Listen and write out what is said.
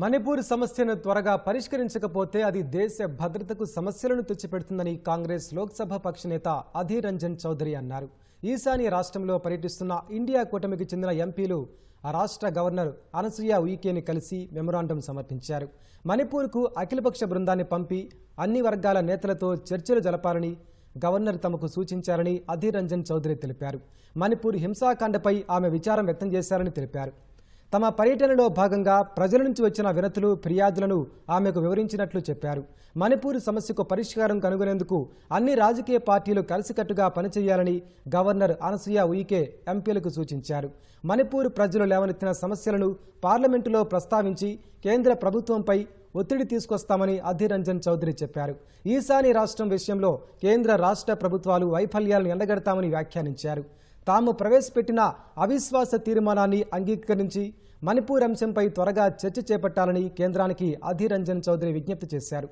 మణిపూర్ సమస్యను త్వరగా పరిష్కరించకపోతే అది దేశ భద్రతకు సమస్యలను తెచ్చిపెడుతుందని కాంగ్రెస్ లోక్సభ పక్ష నేత అధీర్ రంజన్ చౌదరి అన్నారు ఈశాన్య రాష్ట్రంలో పర్యటిస్తున్న ఇండియా కూటమికి చెందిన ఎంపీలు ఆ రాష్ట్ర గవర్నర్ అనసూయ ఉయికేని కలిసి మెమొరాండం సమర్పించారు మణిపూర్కు అఖిలపక్ష బృందాన్ని పంపి అన్ని వర్గాల నేతలతో చర్చలు జరపాలని గవర్నర్ తమకు సూచించారని అధీర్ రంజన్ చౌదరి తెలిపారు మణిపూర్ హింసాకాండపై ఆమె విచారం వ్యక్తం చేశారని తెలిపారు తమ పర్యటనలో భాగంగా ప్రజల నుంచి వచ్చిన వినతులు ఫిర్యాదులను ఆమెకు వివరించినట్లు చెప్పారు మణిపూర్ సమస్యకు పరిష్కారం కనుగొనేందుకు అన్ని రాజకీయ పార్టీలు కలిసికట్టుగా పనిచేయాలని గవర్నర్ అనసూయ ఉయికే ఎంపీలకు సూచించారు మణిపూర్ ప్రజలు లేవనెత్తిన సమస్యలను పార్లమెంటులో ప్రస్తావించి కేంద్ర ప్రభుత్వంపై ఒత్తిడి తీసుకొస్తామని అధీర్ రంజన్ చౌదరి చెప్పారు ఈశాన్య రాష్ట్రం విషయంలో కేంద్ర రాష్ట్ర ప్రభుత్వాలు వైఫల్యాలను ఎండగడతామని వ్యాఖ్యానించారు తాము ప్రవేశపెట్టిన అవిశ్వాస తీర్మానాన్ని అంగీకరించి మణిపూర్ అంశంపై త్వరగా చర్చ చేపట్టాలని కేంద్రానికి అధీర్ రంజన్ చౌదరి విజ్ఞప్తి చేశారు